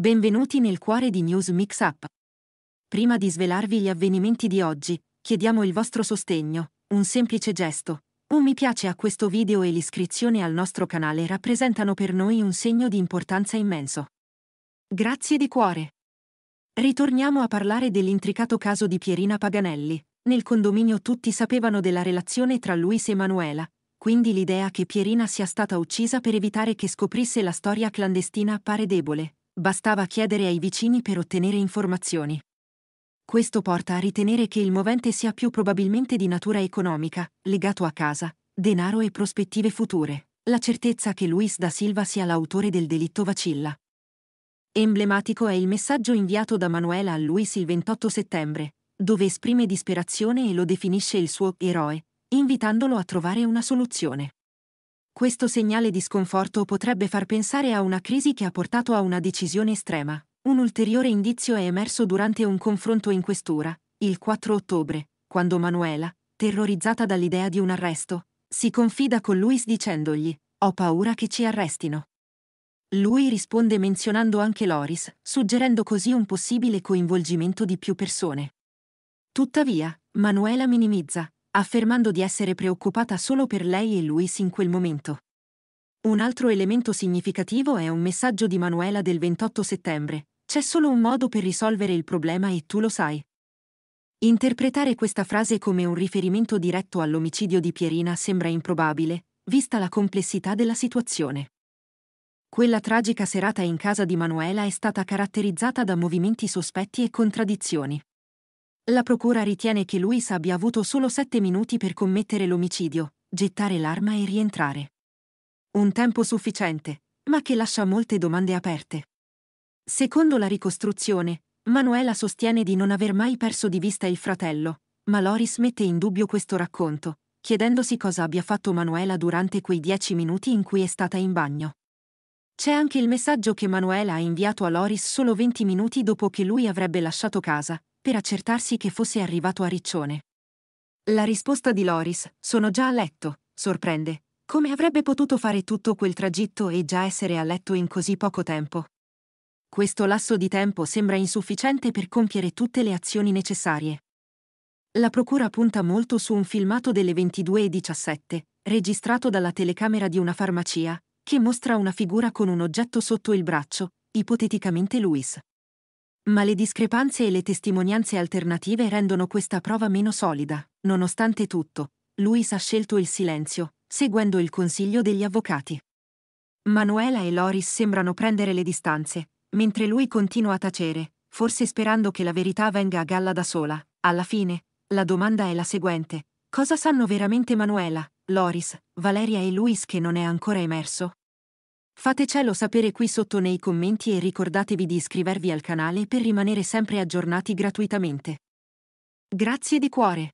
Benvenuti nel cuore di News Mix Up. Prima di svelarvi gli avvenimenti di oggi, chiediamo il vostro sostegno, un semplice gesto. Un mi piace a questo video e l'iscrizione al nostro canale rappresentano per noi un segno di importanza immenso. Grazie di cuore. Ritorniamo a parlare dell'intricato caso di Pierina Paganelli. Nel condominio tutti sapevano della relazione tra Luis e Manuela, quindi l'idea che Pierina sia stata uccisa per evitare che scoprisse la storia clandestina appare debole, Bastava chiedere ai vicini per ottenere informazioni. Questo porta a ritenere che il movente sia più probabilmente di natura economica, legato a casa, denaro e prospettive future. La certezza che Luis da Silva sia l'autore del delitto vacilla. Emblematico è il messaggio inviato da Manuela a Luis il 28 settembre, dove esprime disperazione e lo definisce il suo eroe, invitandolo a trovare una soluzione. Questo segnale di sconforto potrebbe far pensare a una crisi che ha portato a una decisione estrema. Un ulteriore indizio è emerso durante un confronto in questura, il 4 ottobre, quando Manuela, terrorizzata dall'idea di un arresto, si confida con Luis dicendogli Ho paura che ci arrestino. Lui risponde menzionando anche Loris, suggerendo così un possibile coinvolgimento di più persone. Tuttavia, Manuela minimizza, affermando di essere preoccupata solo per lei e Luis in quel momento. Un altro elemento significativo è un messaggio di Manuela del 28 settembre. C'è solo un modo per risolvere il problema e tu lo sai. Interpretare questa frase come un riferimento diretto all'omicidio di Pierina sembra improbabile, vista la complessità della situazione. Quella tragica serata in casa di Manuela è stata caratterizzata da movimenti sospetti e contraddizioni. La procura ritiene che Luis abbia avuto solo sette minuti per commettere l'omicidio, gettare l'arma e rientrare. Un tempo sufficiente, ma che lascia molte domande aperte. Secondo la ricostruzione, Manuela sostiene di non aver mai perso di vista il fratello, ma Loris mette in dubbio questo racconto, chiedendosi cosa abbia fatto Manuela durante quei dieci minuti in cui è stata in bagno. C'è anche il messaggio che Manuela ha inviato a Loris solo 20 minuti dopo che lui avrebbe lasciato casa, per accertarsi che fosse arrivato a Riccione. La risposta di Loris, sono già a letto, sorprende. Come avrebbe potuto fare tutto quel tragitto e già essere a letto in così poco tempo? Questo lasso di tempo sembra insufficiente per compiere tutte le azioni necessarie. La procura punta molto su un filmato delle 22.17, registrato dalla telecamera di una farmacia, che mostra una figura con un oggetto sotto il braccio, ipoteticamente Luis. Ma le discrepanze e le testimonianze alternative rendono questa prova meno solida. Nonostante tutto, Luis ha scelto il silenzio, seguendo il consiglio degli avvocati. Manuela e Loris sembrano prendere le distanze, mentre lui continua a tacere, forse sperando che la verità venga a galla da sola. Alla fine, la domanda è la seguente. Cosa sanno veramente Manuela, Loris, Valeria e Luis che non è ancora emerso? Fatecelo sapere qui sotto nei commenti e ricordatevi di iscrivervi al canale per rimanere sempre aggiornati gratuitamente. Grazie di cuore!